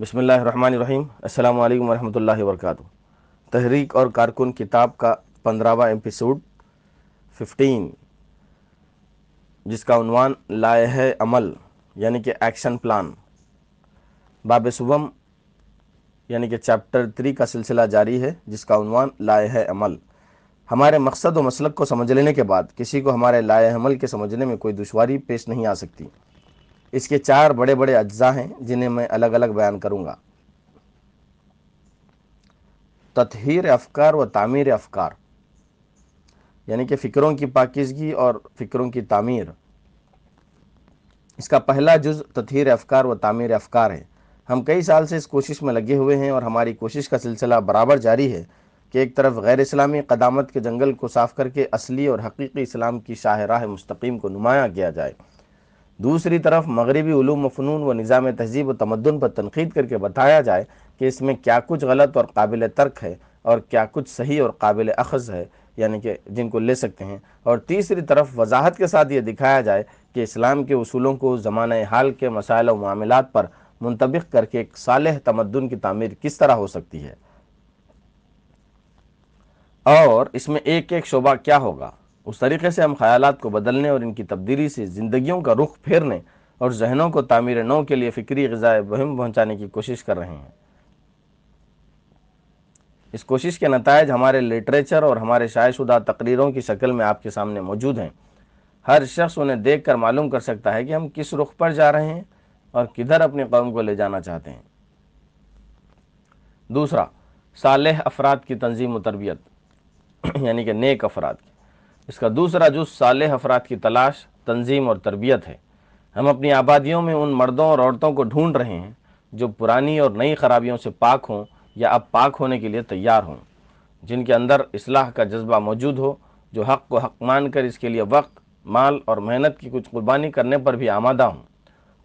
बसमीम् अल्लाम वरहमल वर्क तहरीक और कारकुन किताब का पंद्रहवा एपिसोड फिफ्टीन जिसका उनवान लाए है अमल यानी कि एक्शन प्लान बाब शुभम यानी कि चैप्टर थ्री का सिलसिला जारी है जिसका उनवान लाए है अमल हमारे मकसद व मसलक को समझ लेने के बाद किसी को हमारे लाए अमल के समझने में कोई दुशारी पेश नहीं आ सकती इसके चार बड़े बड़े अज्जा हैं जिन्हें मैं अलग अलग बयान करूँगा तथहर अफकार व तामीर अफकार यानी कि फ़िक्रों की पाकिजगी और फ़िक्रों की तामीर इसका पहला जुज तथहर अफकार व तामीर अफकार है हम कई साल से इस कोशिश में लगे हुए हैं और हमारी कोशिश का सिलसिला बराबर जारी है कि एक तरफ गैर इस्लामी कदामत के जंगल को साफ करके असली और हकीकी इस्लाम की शाहराह मुस्तकीम को नुमाया किया जाए दूसरी तरफ मगरबी ूम फ़नून व निज़ाम तहजीब व तमदन पर तनकीद करके बताया जाए कि इसमें क्या कुछ गलत और काबिल तर्क है और क्या कुछ सही और काबिल अखज़ है यानी कि जिनको ले सकते हैं और तीसरी तरफ वजाहत के साथ ये दिखाया जाए कि इस्लाम के असूलों को ज़मान हाल के मसाइल व मामलत पर मुंतबिक करके एक साल तमदन की तमीर किस तरह हो सकती है और इसमें एक एक शोबा क्या होगा उस तरीके से हम ख्याल को बदलने और इनकी तब्दीली से ज़िंदगियों का रुख फेरने और जहनों को तामीर नौ के लिए फ़िक्री गज़ाए बहम पहुँचाने की कोशिश कर रहे हैं इस कोशिश के नतज हमारे लिटरेचर और हमारे शायशुदा तकरीरों की शक्ल में आपके सामने मौजूद हैं हर शख्स उन्हें देख कर मालूम कर सकता है कि हम किस रुख पर जा रहे हैं और किधर अपनी कौम को ले जाना चाहते हैं दूसरा सालह अफराद की तंजीम तरबियत यानी कि नेक अफराद की इसका दूसरा जुज साल अफराद की तलाश तंजीम और तरबियत है हम अपनी आबादियों में उन मर्दों और औरतों को ढूंढ रहे हैं जो पुरानी और नई खराबियों से पाक हों या अब पाक होने के लिए तैयार हों जिनके अंदर इसलाह का जज्बा मौजूद हो जो हक़ को हक़ मान कर इसके लिए वक्त माल और मेहनत की कुछ कुर्बानी करने पर भी आमादा हों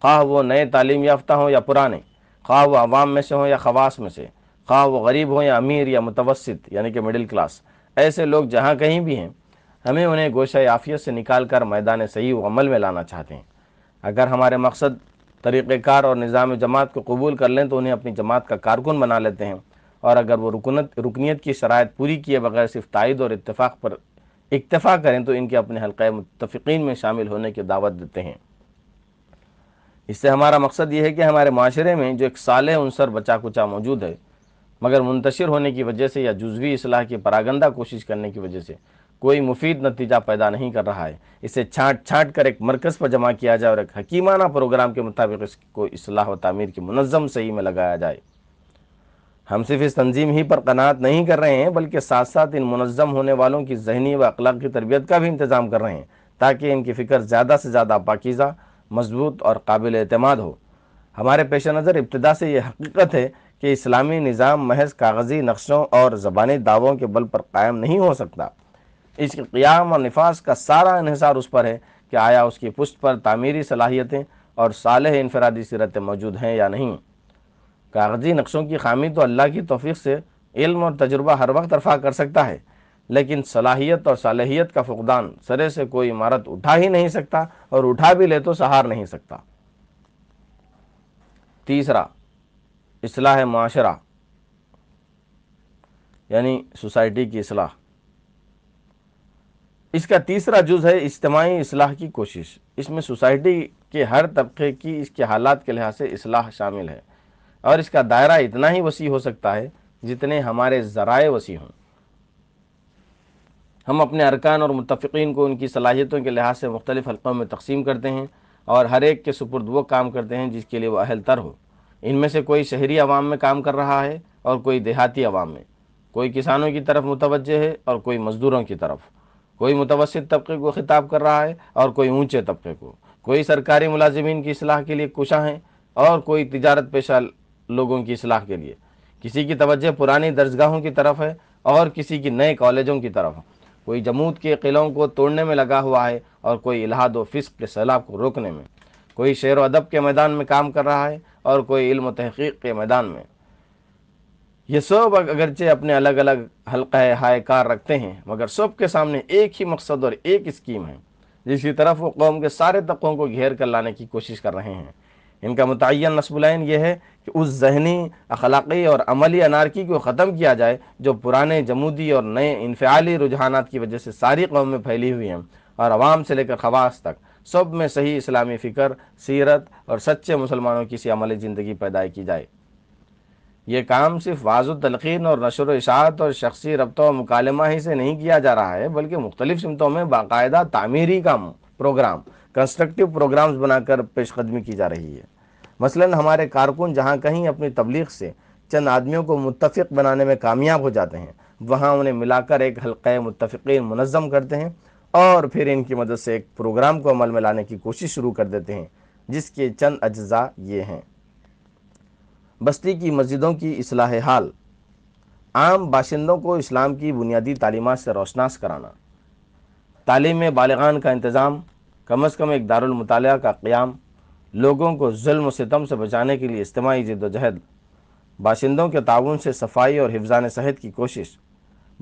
खा वो नए तालीम याफ्ता हों या पुराने खा वो आवाम में से हों या खवास में से खा वो गरीब हों या अमीर या मुतवसत यानी कि मिडिल क्लास ऐसे लोग जहाँ कहीं भी हैं हमें उन्हें गोशा आफियत से निकाल कर मैदान सही अमल में लाना चाहते हैं अगर हमारे मकसद तरीक़ार और निज़ाम जमात को कबूल कर लें तो उन्हें अपनी जमात का कारकुन बना लेते हैं और अगर वो रुकनत रुकनीत की शरात पूरी किए बगैर सिर्फ तायद और इतफ़ाक़ पर इतफ़ा करें तो इनके अपने हल्के मुतफ़ीन में शामिल होने की दावत देते हैं इससे हमारा मकसद ये है कि हमारे माशरे में जो एक साल अनसर बचा कुचा मौजूद है मगर मुंतशर होने की वजह से या जुजवी असलाह की परागंदा कोशिश करने की वजह से कोई मुफीद नतीजा पैदा नहीं कर रहा है इसे छाट छाट कर एक मरकज़ पर जमा किया जाए और एक हकीमाना प्रोग्राम के मुताबिक इसको असलाह व तमीर की मनज़म सही में लगाया जाए हम सिर्फ इस तंजीम ही पर कनात नहीं कर रहे हैं बल्कि साथ साथ इन मनज़म होने वालों की जहनी व अखलाक की तरबियत का भी इंतज़ाम कर रहे हैं ताकि इनकी फ़िक्र ज़्यादा से ज़्यादा पाकिज़ा मजबूत और काबिल अतमाद हो हमारे पेश नज़र इब्तदा से ये हकीकत है कि इस्लामी निज़ाम महज कागज़ी नक्शों और ज़बानी दावों के बल पर कायम नहीं हो सकता इसके क़्याम और नफाज का सारा इहसार उस पर है कि आया उसकी पुष्ट पर तामीरी सलाहियतें और साल इनफरादी सीरतें मौजूद हैं या नहीं कागजी नक्शों की खामी तो अल्लाह की तोफ़ी से इल्म और तजुर्बा हर वक्त रफा कर सकता है लेकिन सलाहियत और सालहियत का फुकदान सरे से कोई इमारत उठा ही नहीं सकता और उठा भी ले तो सहार नहीं सकता तीसरा असलाह माशरा यानी सोसाइटी की असलाह इसका तीसरा जुज़ है इज्तमाही असलाह की कोशिश इसमें सोसाइटी के हर तबके की इसके हालात के लिहाज से असलाह शामिल है और इसका दायरा इतना ही वसी हो सकता है जितने हमारे ज़राए वसी हों हम अपने अरकान और मुतफ़िन को उनकी सलाहियतों के लिहाज से मुख्तलिफ़ हलक़ों में तकसीम करते हैं और हर एक के सुपुर्द वो काम करते हैं जिसके लिए वह अहल तर हो इनमें से कोई शहरी आवाम में काम कर रहा है और कोई देहाती आवाम में कोई किसानों की तरफ मुतवजह है और कोई मज़दूरों की तरफ़ कोई मुतवसत तबके को खिताब कर रहा है और कोई ऊंचे तबके को कोई सरकारी मुलाजमीन की असलाह के लिए कुशा हैं और कोई तजारत पेशा लोगों की असलाह के लिए किसी की तवज्जह पुरानी दर्जगाहों की तरफ है और किसी की नए कॉलेजों की तरफ है कोई जमूत के किलों को तोड़ने में लगा हुआ है और कोई इलाहाद फिस्क के सैलाब को रोकने में कोई शेर व अदब के मैदान में काम कर रहा है और कोई इल्म तहकीक के मैदान में ये सब अगरचे अपने अलग अलग हल्का हाय कार रखते हैं मगर सब के सामने एक ही मकसद और एक स्कीम है जिसकी तरफ वो कौम के सारे तबकों को घेर कर लाने की कोशिश कर रहे हैं इनका मुतन नसबुलाइन ये है कि उस जहनी अखलाक़ी और अमली अनारकी को ख़त्म किया जाए जो पुराने जमूदी और नए इनफाली रुझाना की वजह से सारी कौम में फैली हुई हैं और आवाम से लेकर खवास तक सब में सही इस्लामी फ़िक्र सीरत और सच्चे मुसलमानों की सी अमली ज़िंदगी पैदा की जाए ये काम सिर्फ वाजु तलखीन और नशर इशात और शख्सी रबतों और मुकालमा ही से नहीं किया जा रहा है बल्कि मुख्तलिफ सिमतों में बाकायदा तामीरी काम प्रोग्राम कंस्ट्रक्टिव प्रोग्राम्स बनाकर पेशकदमी की जा रही है मसलन हमारे कारकुन जहाँ कहीं अपनी तबलीग से चंद आदमियों को मुतफ़ बनाने में कामयाब हो जाते हैं वहाँ उन्हें मिलाकर एक हल्के मुतफ़िन मुनज़म करते हैं और फिर इनकी मदद से एक प्रोग्राम को अमल में लाने की कोशिश शुरू कर देते हैं जिसके चंद अज्जा ये हैं बस्ती की मस्जिदों की असलाह हाल आम बाशिंदों को इस्लाम की बुनियादी तालीमत से रोशनास कराना तालीम में बालगान का इंतज़ाम कम अज़ कम एक दारमताल का क़्याम लोगों को जुल्म सितम से बचाने के लिए इज्तमाही जदोजहद बाशिंदों के ताउन से सफाई और हिफान सेहत की कोशिश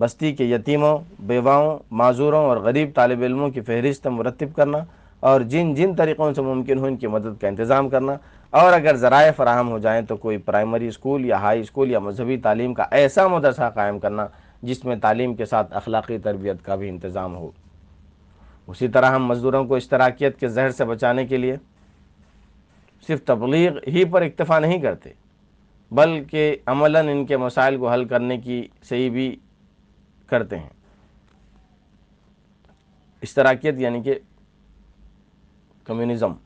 बस्ती के यतीमों बेवाओं माजूरों और गरीब तालब इलमों की फहरिस्त मरतब करना और जिन जिन तरीक़ों से मुमकिन हो इनकी मदद का इंतज़ाम करना और अगर ज़राए फ़राहम हो जाएँ तो कोई प्राइमरी स्कूल या हाई स्कूल या मजहबी तालीम का ऐसा मदरसा कायम करना जिसमें तालीम के साथ अखलाक़ी तरबियत का भी इंतज़ाम हो उसी तरह हम मज़दूरों को इश्तराकियत के जहर से बचाने के लिए सिर्फ तबलीग ही पर इक्तफ़ा नहीं करते बल्कि अमला इनके मसाइल को हल करने की सही भी करते हैं इश्तराकियत यानी कि कम्युनिज़्म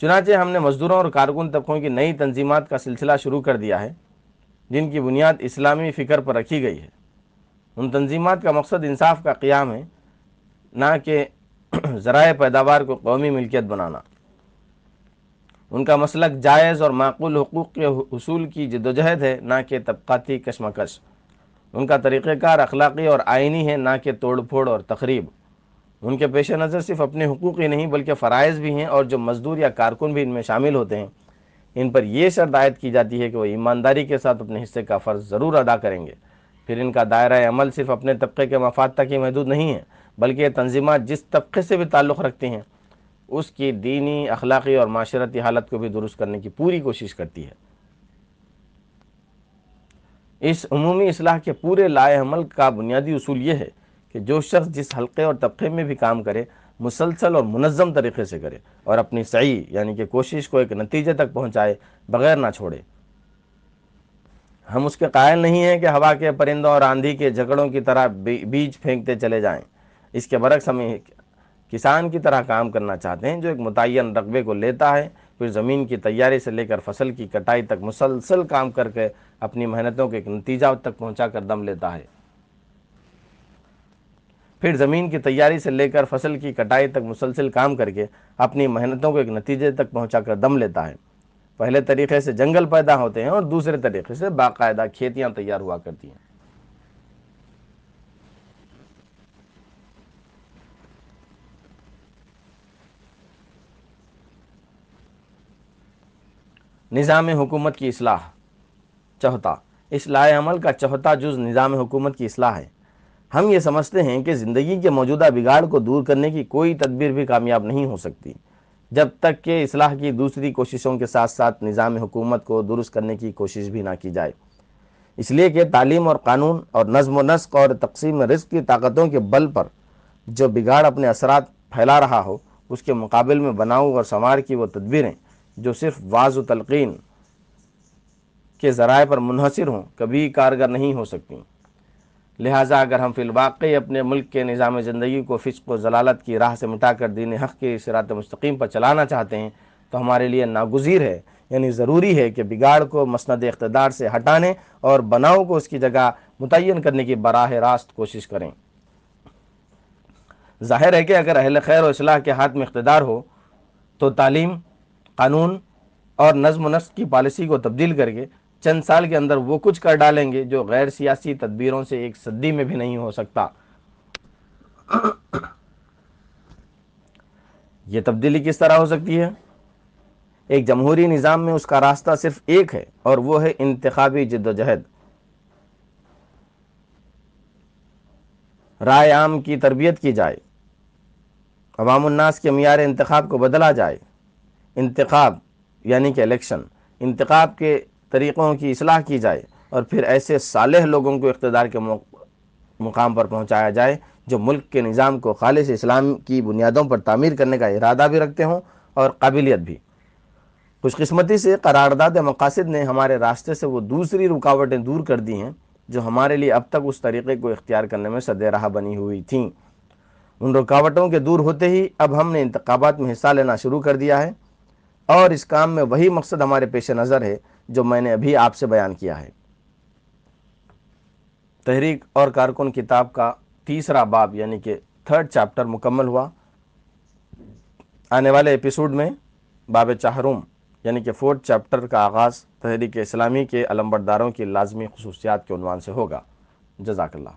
चुनाचे हमने मजदूरों और कारकुन तबकों की नई तंजीमत का सिलसिला शुरू कर दिया है जिनकी बुनियाद इस्लामी फ़िक्र पर रखी गई है उन तंजीमत का मकसद इंसाफ का क़्याम है ना कि ज़रा पैदावार को कौमी मिल्कियत बनाना उनका मसलक जायज़ और माकूल हकूक़ के असूल की जदोजहद है ना कि तबक़ाती कशमकश उनका तरीक़ार अखलाक़ी और आइनी है ना कि तोड़ फोड़ और तकरीब उनके पेश नज़र सिर्फ अपने हकूक़ ही नहीं बल्कि फ़रज़ भी हैं और जो मज़दूर या कारकुन भी इनमें शामिल होते हैं इन पर यह शर्त आयद की जाती है कि वह ईमानदारी के साथ अपने हिस्से का फ़र्ज़ ज़रूर अदा करेंगे फिर इनका दायरा अमल सिर्फ अपने तबके के मफाद तक ही महदूद नहीं है बल्कि ये तनजीमत जिस तबके से भी ताल्लुक़ रखती हैं उसकी दीनी अखलाक़ी और माशरती हालत को भी दुरुस्त करने की पूरी कोशिश करती है इस अमूमी असलाह के पूरे लाए अमल का बुनियादी असूल ये है कि जो शख्स जिस हलके और तबके में भी काम करे मुसलसल और मनज़म तरीके से करे और अपनी सही यानी कि कोशिश को एक नतीजे तक पहुँचाए बगैर ना छोड़े हम उसके कायल नहीं हैं कि हवा के परिंदों और आंधी के झगड़ों की तरह बीज फेंकते चले जाएं। इसके बरक्स हम किसान की तरह काम करना चाहते हैं जो एक मुतन रकबे को लेता है फिर ज़मीन की तैयारी से लेकर फसल की कटाई तक मुसलसल काम करके अपनी मेहनतों के एक नतीजा तक पहुँचा कर दम लेता है फिर ज़मीन की तैयारी से लेकर फसल की कटाई तक मुसलसिल काम करके अपनी मेहनतों को एक नतीजे तक पहुँचा दम लेता है पहले तरीके से जंगल पैदा होते हैं और दूसरे तरीके से बाकायदा खेतियाँ तैयार हुआ करती हैं निज़ाम हुकूमत की असलाह चौथा इसलाह अमल का चौथा जुज़ निज़ाम हुकूमत की असलाह है हम ये समझते हैं कि ज़िंदगी के मौजूदा बिगाड़ को दूर करने की कोई तदबीर भी कामयाब नहीं हो सकती जब तक कि इसलाह की दूसरी कोशिशों के साथ साथ निज़ाम हुकूमत को दुरुस्त करने की कोशिश भी ना की जाए इसलिए कि तालीम और कानून और नज्म नस्क और तकसीम रिस्क की ताकतों के बल पर जो बिगाड़ अपने असरात फैला रहा हो उसके मुकाबले में बनाऊ और संवार की वो तदबीरें जो सिर्फ वाज तलकिन के ज़राए पर मुनहसर हों कभी कारगर नहीं हो सकती लिहाजा अगर हम फिलवाक़ अपने मुल्क के निज़ाम ज़िंदगी को फ़िश व जलालत की राह से मिटा कर दीन हक़ की सिरात मस्तकीम पर चलाना चाहते हैं तो हमारे लिए नागुजीर है यानी ज़रूरी है कि बिगाड़ को मसंद इकतदार से हटाने और बनाव को उसकी जगह मुतन करने की बराह रास्त कोशिश करें जाहिर है कि अगर अहल खैर और असलाह के हाथ में इकतदार हो तो तालीम कानून और नज़म नस्क की पॉलिसी को तब्दील करके चंद साल के अंदर वो कुछ कर डालेंगे जो गैर सियासी तदबीरों से एक सदी में भी नहीं हो सकता ये तब्दीली किस तरह हो सकती है एक जमहूरी निज़ाम में उसका रास्ता सिर्फ एक है और वो है इंतबी जद्दोजहद राय आम की तरबियत की जाए अवामनास के मैार इंतखब को बदला जाए इंतखब यानी कि इलेक्शन इंतखब के तरीक़ों की असलाह की जाए और फिर ऐसे साल लोगों को इकतदार के मुकाम पर पहुँचाया जाए जो मुल्क के निज़ाम को खालिश इस्लाम की बुनियादों पर तामीर करने का इरादा भी रखते हों और काबिलियत भी खुशकस्मती से करारदाद मकासद ने हमारे रास्ते से वो दूसरी रुकावटें दूर कर दी हैं जो हमारे लिए अब तक उस तरीक़े को इख्तियार करने में सदे राह बनी हुई थी उन रुकावटों के दूर होते ही अब हमने इंतबात में हिस्सा लेना शुरू कर दिया है और इस काम में वही मकसद हमारे पेश नज़र है जो मैंने अभी आपसे बयान किया है तहरीक और कारकुन किताब का तीसरा बाब यानी कि थर्ड चैप्टर मुकम्मल हुआ आने वाले एपिसोड में बाब चाहरूम यानी कि फोर्थ चैप्टर का आगाज़ तहरीक इस्लामी के अलम्बरदारों की लाजमी खसूसियात के उनवान से होगा जजाकल्ला